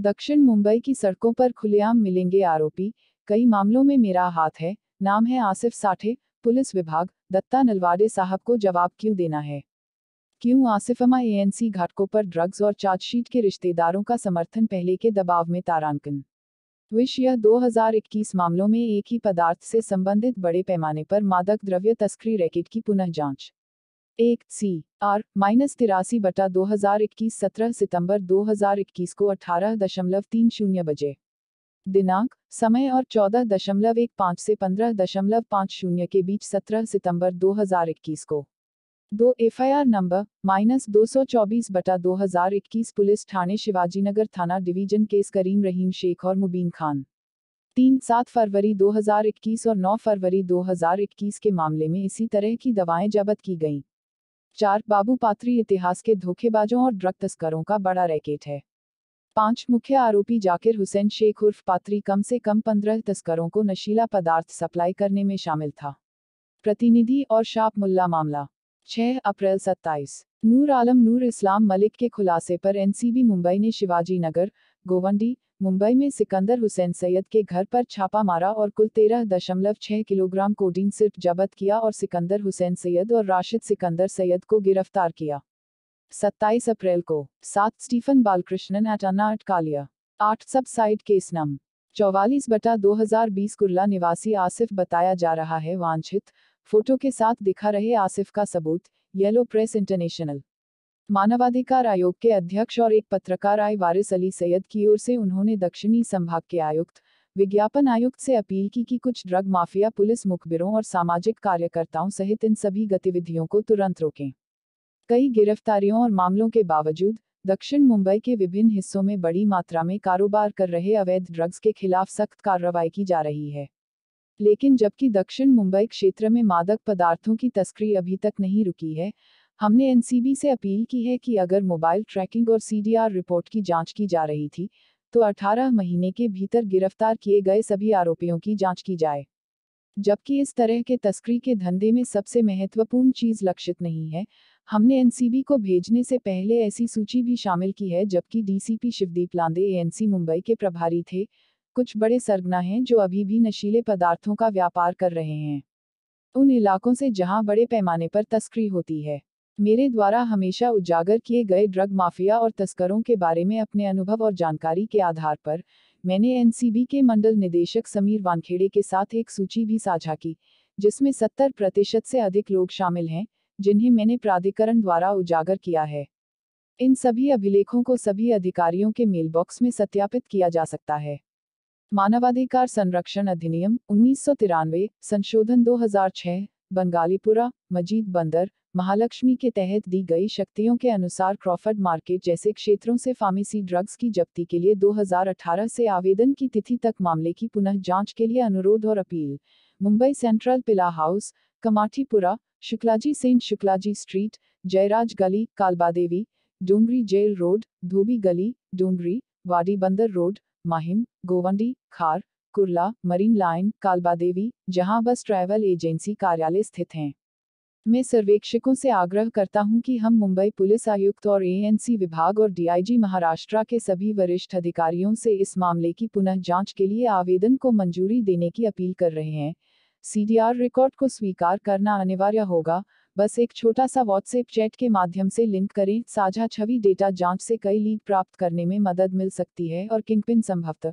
दक्षिण मुंबई की सड़कों पर खुलेआम मिलेंगे आरोपी कई मामलों में मेरा हाथ है नाम है आसिफ साठे पुलिस विभाग दत्ता नलवाड़े साहब को जवाब क्यों देना है क्यों आसिफमा एएनसी घाटकों पर ड्रग्स और चार्जशीट के रिश्तेदारों का समर्थन पहले के दबाव में तारांकन विश यह 2021 मामलों में एक ही पदार्थ से संबंधित बड़े पैमाने पर मादक द्रव्य तस्करी रैकेट की पुनः जांच एक सी आर माइनस तिरासी बटा दो हजार इक्कीस सत्रह सितम्बर दो हजार इक्कीस को अठारह दशमलव तीन शून्य बजे दिनांक समय और चौदह दशमलव एक पाँच से पंद्रह दशमलव पाँच शून्य के बीच सत्रह सितम्बर दो हजार इक्कीस को दो F I R number minus दो सौ चौबीस बटा दो हजार इक्कीस पुलिस थाने शिवाजीनगर थाना डिवीजन केस करीम रहीम शेख और मुबीन खान तीन सात फरवरी 2021 और नौ फरवरी 2021 के मामले में इसी तरह की दवाएं जब्त की गईं चार बाबू पात्री इतिहास के धोखेबाजों और ड्रग तस्करों का बड़ा रैकेट है पांच मुख्य आरोपी जाकिर हुसैन शेख उर्फ पात्री कम से कम पंद्रह तस्करों को नशीला पदार्थ सप्लाई करने में शामिल था प्रतिनिधि और शाप मुल्ला मामला 6 अप्रैल 27 नूर आलम नूर इस्लाम मलिक के खुलासे पर एनसीबी मुंबई ने शिवाजी नगर गोवंडी मुंबई में सिकंदर हुसैन सैयद के घर पर छापा मारा और कुल तेरह दशमलव छह किलोग्राम कोडीन सिर्फ जब्त किया और सिकंदर हुसैन सैयद और राशिद सिकंदर सैयद को गिरफ्तार किया सत्ताईस अप्रैल को सात स्टीफन बालकृष्णन अटाना अटकालिया आठ सब साइड केस नम चौवालीस बटा बीस कुर्ला निवासी आसिफ बताया जा रहा है वांछित फोटो के साथ दिखा रहे आसिफ का सबूत येलो प्रेस इंटरनेशनल मानवाधिकार आयोग के अध्यक्ष और एक पत्रकार आई वारिस अली सैयद की ओर से उन्होंने दक्षिणी संभाग के आयुक्त विज्ञापन आयुक्त से अपील की कि कुछ ड्रग माफिया पुलिस मुखबिरों और सामाजिक कार्यकर्ताओं सहित इन सभी गतिविधियों को तुरंत रोकें कई गिरफ्तारियों और मामलों के बावजूद दक्षिण मुंबई के विभिन्न हिस्सों में बड़ी मात्रा में कारोबार कर रहे अवैध ड्रग्स के खिलाफ सख्त कार्रवाई की जा रही है लेकिन जबकि दक्षिण मुंबई क्षेत्र में मादक पदार्थों की तस्करी अभी तक नहीं रुकी है हमने एनसीबी से अपील की है कि अगर मोबाइल ट्रैकिंग और सीडीआर रिपोर्ट की जांच की जा रही थी तो 18 महीने के भीतर गिरफ्तार किए गए सभी आरोपियों की जांच की जाए जबकि इस तरह के तस्करी के धंधे में सबसे महत्वपूर्ण चीज लक्षित नहीं है हमने एनसीबी को भेजने से पहले ऐसी सूची भी शामिल की है जबकि डीसीपी शिवदीप लांदे एएनसी मुंबई के प्रभारी थे कुछ बड़े सरगना हैं जो अभी भी नशीले पदार्थों का व्यापार कर रहे हैं उन इलाकों से जहां बड़े पैमाने पर तस्करी होती है मेरे द्वारा हमेशा उजागर किए गए ड्रग माफिया और तस्करों के बारे में अपने अनुभव और जानकारी के आधार पर मैंने एनसीबी के मंडल निदेशक समीर वानखेड़े के साथ एक सूची भी साझा की जिसमें सत्तर प्रतिशत से अधिक लोग शामिल हैं जिन्हें मैंने प्राधिकरण द्वारा उजागर किया है इन सभी अभिलेखों को सभी अधिकारियों के मेलबॉक्स में सत्यापित किया जा सकता है मानवाधिकार संरक्षण अधिनियम उन्नीस संशोधन 2006 बंगालीपुरा मजीद बंदर महालक्ष्मी के तहत दी गई शक्तियों के अनुसार क्रॉफर्ड मार्केट जैसे क्षेत्रों से फार्मेसी ड्रग्स की जब्ती के लिए 2018 से आवेदन की तिथि तक मामले की पुनः जांच के लिए अनुरोध और appeal Mumbai central Pila House Kamathipura Shuklaji सेंट शुक्लाजी स्ट्रीट जयराज गली कालबादेवी डूमरी जेल रोड धोबी गली डूमरी वाडी Bandar road Mahim Govandi Khar Kurla marine line Kalbadevi जहां बस ट्रैवल एजेंसी कार्यालय स्थित हैं मैं सर्वेक्षकों से आग्रह करता हूं कि हम मुंबई पुलिस आयुक्त और एएनसी विभाग और डीआईजी महाराष्ट्र के सभी वरिष्ठ अधिकारियों से इस मामले की पुनः जांच के लिए आवेदन को मंजूरी देने की अपील कर रहे हैं सीडीआर रिकॉर्ड को स्वीकार करना अनिवार्य होगा बस एक छोटा सा व्हाट्सएप चैट के माध्यम से लिंक करें साझा छवि डेटा जांच से कई लीड प्राप्त करने में मदद मिल सकती है और किंगपिन संभवतः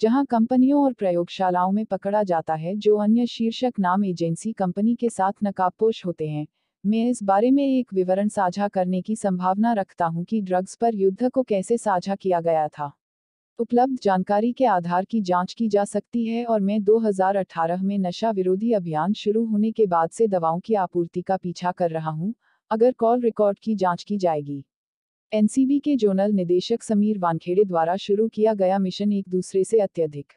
जहां कंपनियों और प्रयोगशालाओं में पकड़ा जाता है जो अन्य शीर्षक नाम एजेंसी कंपनी के साथ नकाबपोश होते हैं मैं इस बारे में एक विवरण साझा करने की संभावना रखता हूं कि ड्रग्स पर युद्ध को कैसे साझा किया गया था उपलब्ध जानकारी के आधार की जांच की जा सकती है और मैं 2018 में नशा विरोधी अभियान शुरू होने के बाद से दवाओं की आपूर्ति का पीछा कर रहा हूं अगर कॉल रिकॉर्ड की जांच की जाएगी एनसीबी के जोनल निदेशक समीर वानखेड़े द्वारा शुरू किया गया मिशन एक दूसरे से अत्यधिक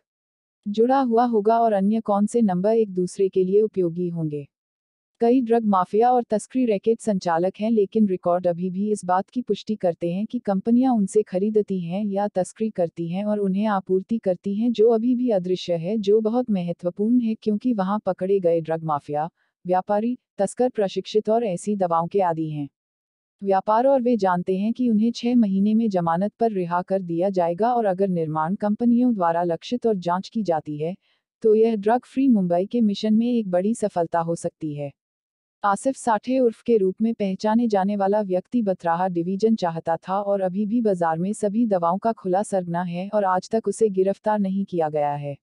जुड़ा हुआ होगा और अन्य कौन से नंबर एक दूसरे के लिए उपयोगी होंगे कई ड्रग माफिया और तस्करी रैकेट संचालक हैं लेकिन रिकॉर्ड अभी भी इस बात की पुष्टि करते हैं कि कंपनियां उनसे खरीदती हैं या तस्करी करती हैं और उन्हें आपूर्ति करती हैं जो अभी भी अदृश्य है जो बहुत महत्वपूर्ण है क्योंकि वहां पकड़े गए ड्रग माफिया व्यापारी तस्कर प्रशिक्षित और ऐसी दवाओं के आदि हैं व्यापार और वे जानते हैं कि उन्हें छह महीने में जमानत पर रिहा कर दिया जाएगा और अगर निर्माण कंपनियों द्वारा लक्षित और जांच की जाती है तो यह ड्रग फ्री मुंबई के मिशन में एक बड़ी सफलता हो सकती है आसिफ साठे उर्फ के रूप में पहचाने जाने वाला व्यक्ति बतराहा डिवीजन चाहता था और अभी भी बाजार में सभी दवाओं का खुला सरगना है और आज तक उसे गिरफ्तार नहीं किया गया है